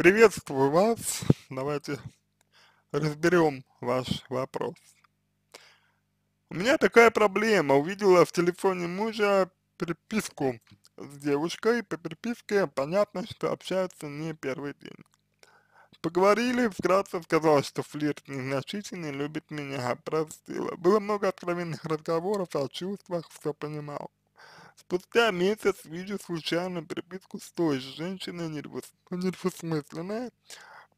Приветствую вас. Давайте разберем ваш вопрос. У меня такая проблема. Увидела в телефоне мужа переписку с девушкой. По переписке понятно, что общаются не первый день. Поговорили, вкратце сказал, что флирт незначительный, любит меня, а простила. Было много откровенных разговоров о чувствах, все понимал. Спустя месяц вижу случайно переписку с той же женщиной ну, нервосмысленная,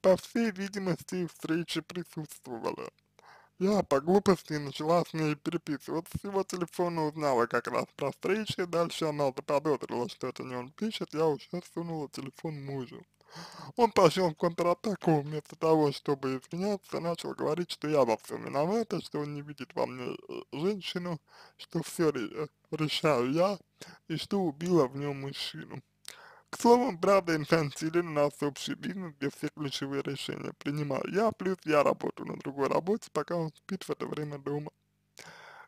по всей видимости, встреча присутствовала. Я по глупости начала с ней переписываться, с его телефона узнала как раз про встречи, дальше она заподозрила, что это не он пишет, я уже сунула телефон мужу. Он пошел в контратаку, вместо того, чтобы извиняться, начал говорить, что я во всем виновата, что он не видит во мне э, женщину, что все э, решаю я, и что убила в нем мужчину. К слову, правда, инфантилен у нас общий бизнес, где все ключевые решения принимаю я, плюс я работаю на другой работе, пока он спит в это время дома.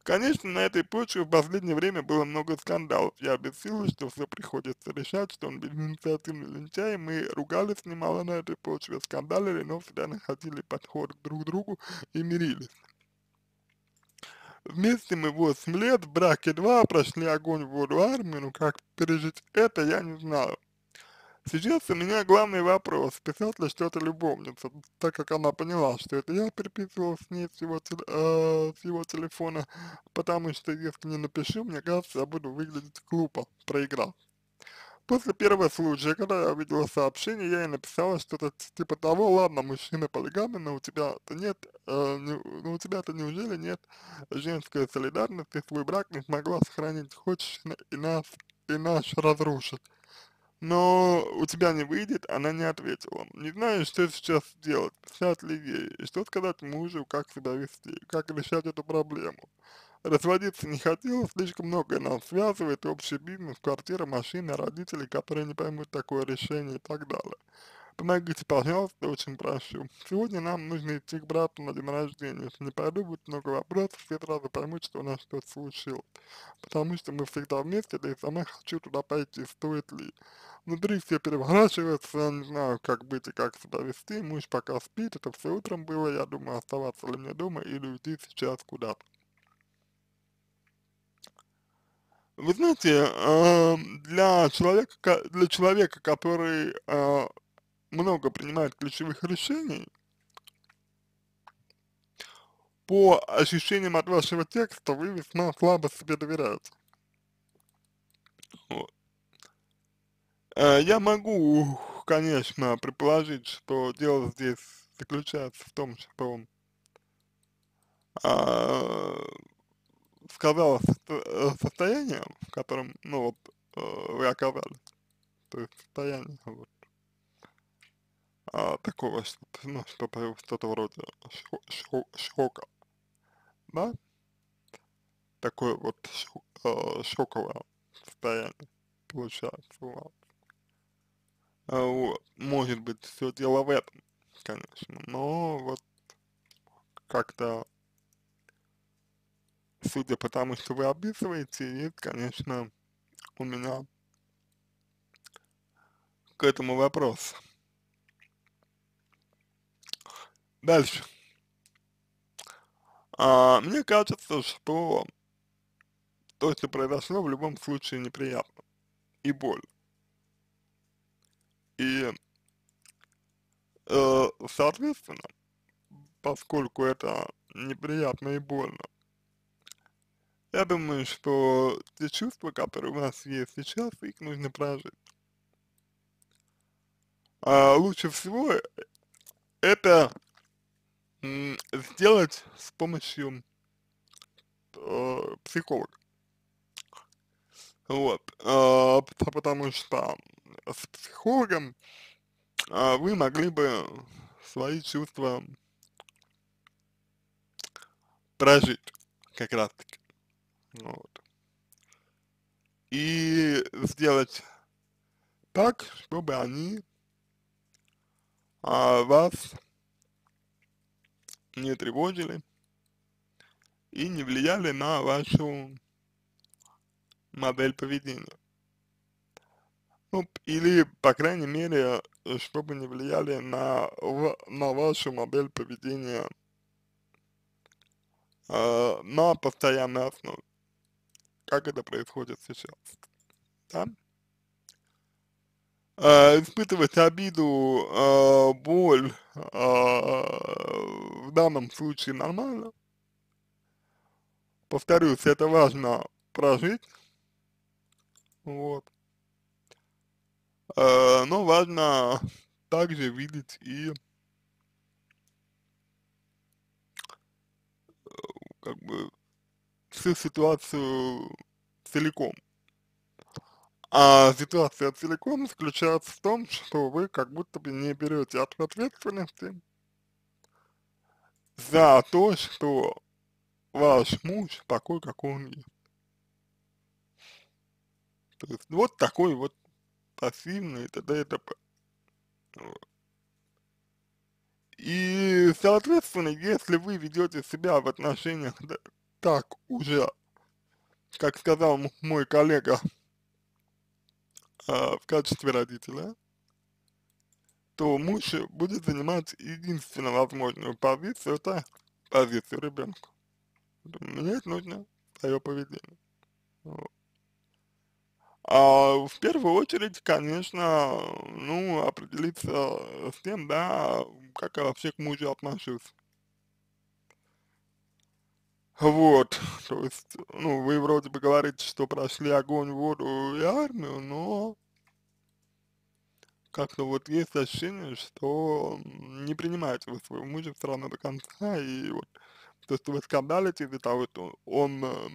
Конечно, на этой почве в последнее время было много скандалов. Я обессилась, что все приходится решать, что он безинициативный лентяй. Мы ругались немало на этой почве, скандалили, но всегда находили подход друг к другу и мирились. Вместе мы 8 лет, в браке 2, прошли огонь, в воду, армию, но ну, как пережить это, я не знаю. Сейчас у меня главный вопрос, писала ли что-то любовница, так как она поняла, что это я переписывал с ней с его, э, с его телефона, потому что если не напишу, мне кажется, я буду выглядеть глупо, проиграл. После первого случая, когда я увидела сообщение, я ей написала что-то типа того, ладно, мужчина полигамен, но у тебя-то нет, э, не, но у тебя-то неужели нет женской солидарности, свой брак не смогла сохранить, хочешь и нас, и наш разрушить но у тебя не выйдет, она не ответила. Не знаю, что сейчас делать, писать ли ей, и что сказать мужу, как себя вести, как решать эту проблему. Разводиться не хотел, слишком многое нас связывает, общий бизнес, квартира, машина, родители, которые не поймут такое решение и так далее. Помогите, пожалуйста, очень прошу. Сегодня нам нужно идти к брату на день рождения. Если не пойду, будет много вопросов, все сразу поймут, что у нас что-то случилось. Потому что мы всегда вместе, да и сама хочу туда пойти, стоит ли. Внутри все переворачивается, я не знаю, как быть и как себя вести. Муж пока спит, это все утром было, я думаю, оставаться ли мне дома или уйти сейчас куда-то. Вы знаете, э, для человека, для человека, который э, много принимает ключевых решений, по ощущениям от вашего текста вы весьма слабо себе доверяете. Вот. Э, я могу, конечно, предположить, что дело здесь заключается в том, что а, сказала э, состояние, в котором, ну вот, э, вы оказались. То есть состояние, вот а, такого, ну, что-то что вроде шока, да? Такое вот шо э, шоковое состояние получается у вас. А, вот. Может быть, все дело в этом, конечно, но вот как-то, судя по тому, что вы описываете, есть, конечно, у меня к этому вопрос. Дальше. А, мне кажется, что то, что произошло, в любом случае неприятно и больно. И, э, соответственно, поскольку это неприятно и больно, я думаю, что те чувства, которые у нас есть сейчас, их нужно прожить. А лучше всего это сделать с помощью э, психолога. Вот, э, потому что с психологом э, вы могли бы свои чувства прожить как раз таки. Вот. И сделать так, чтобы они а, вас не тревожили и не влияли на вашу модель поведения. Ну, или, по крайней мере, чтобы не влияли на, на вашу модель поведения э, на постоянной основе, как это происходит сейчас. Да? э, испытывать обиду, э, боль э, в данном случае нормально. Повторюсь, это важно прожить, вот. Э, но важно также видеть и э, как бы всю ситуацию целиком. А ситуация целиком заключается в том, что вы как будто бы не берете ответственности за то, что ваш муж такой, как он есть. То есть вот такой вот пассивный и т.д. и т.п. И, соответственно, если вы ведете себя в отношениях так уже, как сказал мой коллега, а, в качестве родителя, то муж будет занимать единственно возможную позицию, это позицию ребенка. Менять нужно свое поведение. А в первую очередь, конечно, ну, определиться с тем, да, как я вообще к мужу отношусь. Вот, то есть, ну, вы вроде бы говорите, что прошли огонь, воду и армию, но как-то вот есть ощущение, что не принимаете вы своего мужа все равно до конца, и вот то, что вы скандалите из-за того, что он э,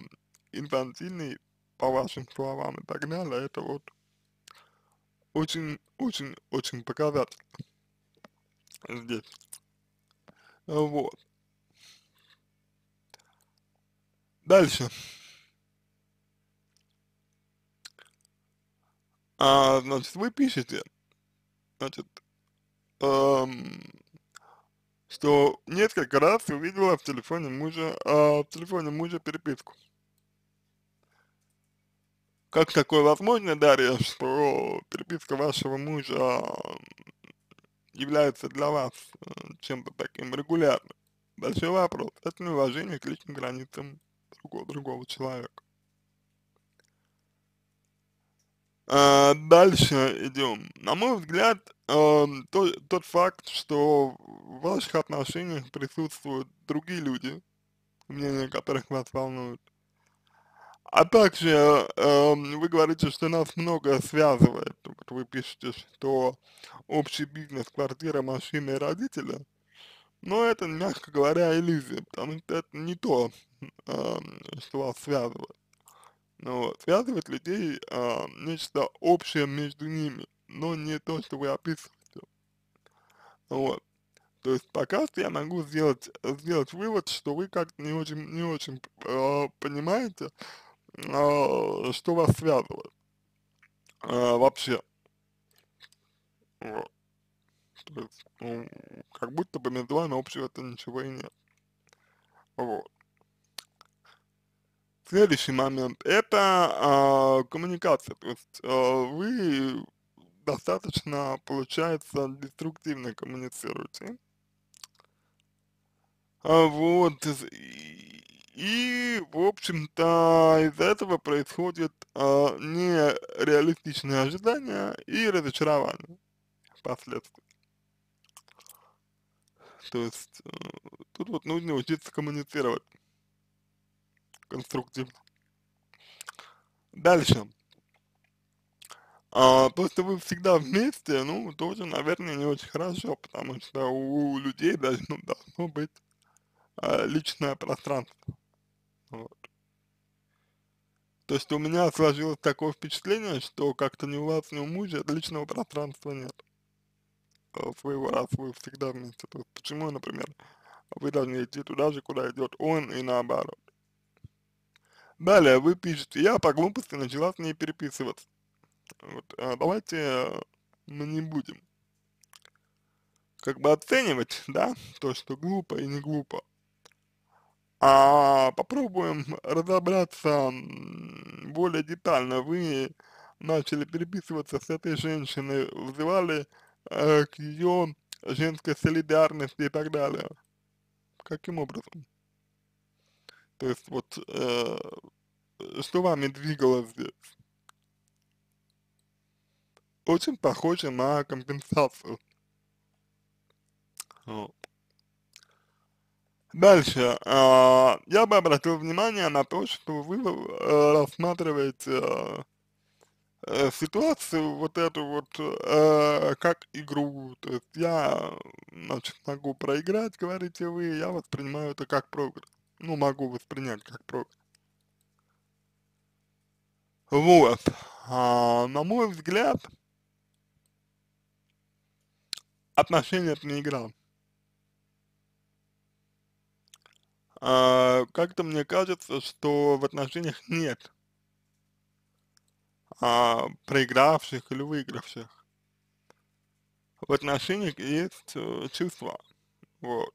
инфантильный, по вашим словам и так далее, это вот очень-очень-очень показательно здесь. Вот. Дальше. А, значит, вы пишете, значит, эм, что несколько раз увидела в телефоне мужа, э, в телефоне мужа переписку. Как такое возможно, Дарья, что переписка вашего мужа эм, является для вас э, чем-то таким регулярным? Большой вопрос. Это неуважение к личным границам другого человека. А, дальше идем. На мой взгляд, э, то, тот факт, что в ваших отношениях присутствуют другие люди, мнения которых вас волнуют, а также э, вы говорите, что нас много связывает. Вот вы пишете, что общий бизнес, квартира, машина и родители – но это, мягко говоря, иллюзия, потому что это не то, э, что вас связывает. Но ну связывает людей э, нечто общее между ними, но не то, что вы описываете. Вот. То есть пока что я могу сделать, сделать вывод, что вы как-то не очень, не очень э, понимаете, э, что вас связывает э, вообще. Вот ну, как будто бы между общего-то ничего и нет. Вот. Следующий момент – это э, коммуникация, то есть э, вы достаточно, получается, деструктивно коммуницируете. А вот, и, и в общем-то, из-за этого происходит э, нереалистичные ожидания и разочарование впоследствии. То есть э, тут вот нужно учиться коммуницировать конструктивно. Дальше. А, просто вы всегда вместе, ну, тоже, наверное, не очень хорошо, потому что у, у людей должно, ну, должно быть а, личное пространство. Вот. То есть у меня сложилось такое впечатление, что как-то ни у вас, ни у мужа личного пространства нет. Э, своего раз вы всегда вместе. То есть почему, например, вы должны идти туда же, куда идет он и наоборот. Далее вы пишете, я по глупости начала с ней переписываться. Вот, а давайте э, мы не будем как бы оценивать, да, то, что глупо и не глупо. А попробуем разобраться более детально. Вы начали переписываться с этой женщиной, вызывали э, к ее женской солидарности и так далее. Каким образом? То есть вот э, что вами двигало здесь? Очень похоже на компенсацию. Вот. Дальше. Э, я бы обратил внимание на то, что вы э, рассматриваете э, Э, ситуацию вот эту вот э, как игру. То есть я, значит, могу проиграть, говорите вы, я воспринимаю это как прогресс. Ну, могу воспринять как прогресс. Вот. А, на мой взгляд, отношения это не игра. А, как-то мне кажется, что в отношениях нет а, проигравших или выигравших. В отношениях есть э, чувства, вот.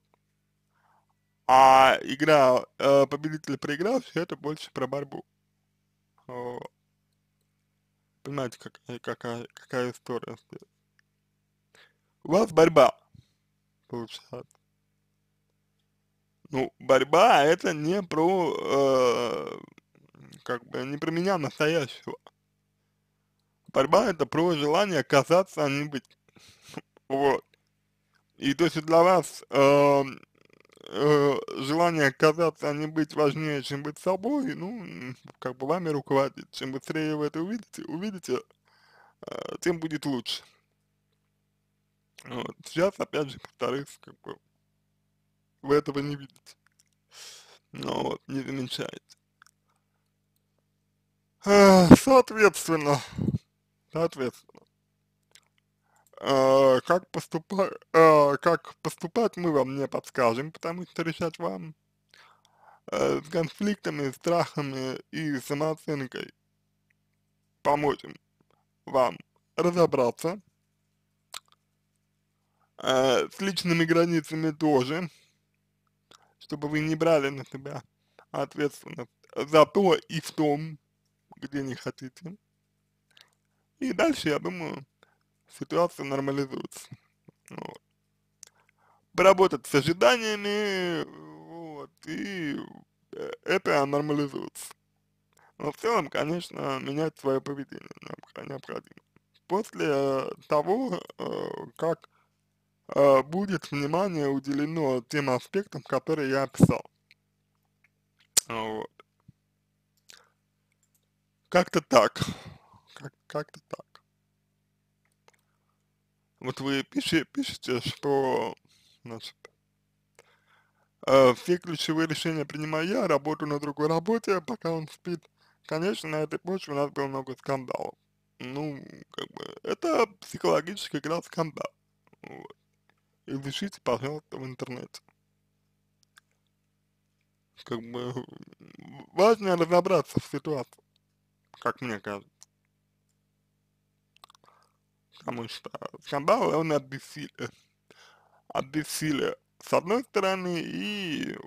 А игра э, победителя проигравших это больше про борьбу. О. Понимаете, как э, какая, какая история стоит. У вас борьба, получается. Ну, борьба это не про, э, как бы, не про меня настоящего. Борьба – это про желание казаться, а не быть. Вот. И то есть для вас э, э, желание казаться, а не быть важнее, чем быть собой, ну, как бы вами руководит. Чем быстрее вы это увидите, увидите, э, тем будет лучше. Вот. Сейчас, опять же, повторюсь, как бы, вы этого не видите. Но вот, не замечаете. соответственно, Соответственно, э, как, поступа э, как поступать мы вам не подскажем, потому что решать вам э, с конфликтами, страхами и самооценкой поможем вам разобраться, а, с личными границами тоже, чтобы вы не брали на себя ответственность за то и в том, где не хотите. И дальше, я думаю, ситуация нормализуется. Ну вот. Поработать с ожиданиями, вот, и э, это нормализуется. Но в целом, конечно, менять свое поведение необходимо. После э, того, э, как будет внимание уделено тем аспектам, которые я описал. Вот. Как-то так как-то так. Вот вы пишете, пишете что значит, э, все ключевые решения принимаю я, работаю на другой работе, пока он спит. Конечно, на этой почве у нас было много скандалов. Ну, как бы, это психологическая игра скандал. Вот. Изучите, пожалуйста, в интернете как бы важно разобраться в ситуации, как мне кажется потому что скандал, он обессилен. Обессилен с одной стороны и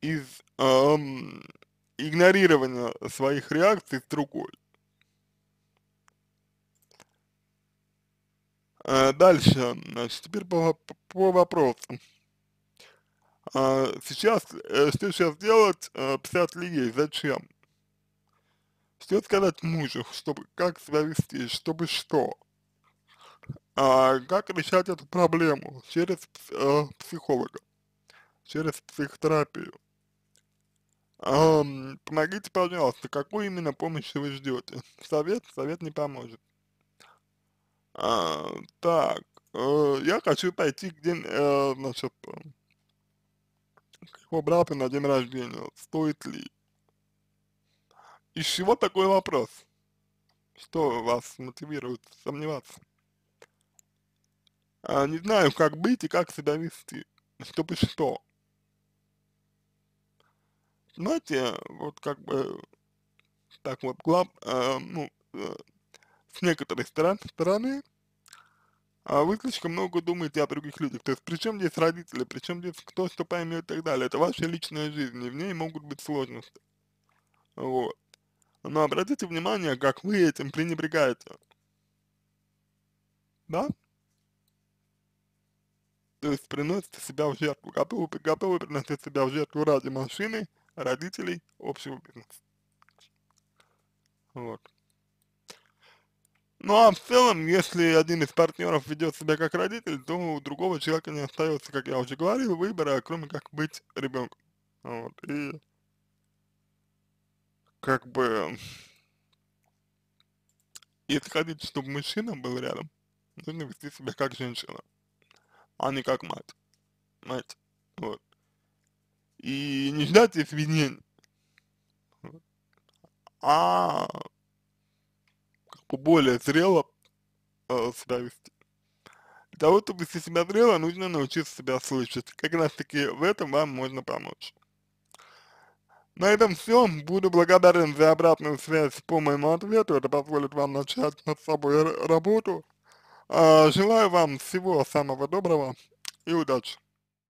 из эм, игнорирования своих реакций с другой. Э, дальше, значит, теперь по, по, по вопросам. Э, сейчас, э, что сейчас делать, э, писать ли ей, зачем? Что сказать мужу, чтобы как себя вести, чтобы что? А, как решать эту проблему? Через э, психолога, через психотерапию. Эм, помогите, пожалуйста, какую именно помощь вы ждете? Совет? Совет не поможет. А, так, э, я хочу пойти к день, э, значит, э, к его брату на день рождения. Стоит ли? Из чего такой вопрос? Что вас мотивирует сомневаться? А, не знаю, как быть и как себя вести, Что-бы что. Знаете, вот как бы, так вот, глав, э, ну, э, с некоторой стороны, стороны а вы слишком много думаете о других людях. То есть, при чем здесь родители, при чем здесь кто что поймет и так далее. Это ваша личная жизнь, и в ней могут быть сложности. Вот но обратите внимание, как вы этим пренебрегаете. Да? То есть приносите себя в жертву, готовы, готовы приносить себя в жертву ради машины, родителей, общего бизнеса. Вот. Ну а в целом, если один из партнеров ведет себя как родитель, то у другого человека не остается, как я уже говорил, выбора, кроме как быть ребенком. Вот. И как бы если хотите, чтобы мужчина был рядом, нужно вести себя как женщина, а не как мать. Мать. Вот. И не ждать извинений, а как более зрело э, себя вести. Для того, чтобы вести себя зрело, нужно научиться себя слышать. Как раз таки в этом вам можно помочь. На этом все. Буду благодарен за обратную связь по моему ответу. Это позволит вам начать над собой работу. А, желаю вам всего самого доброго и удачи.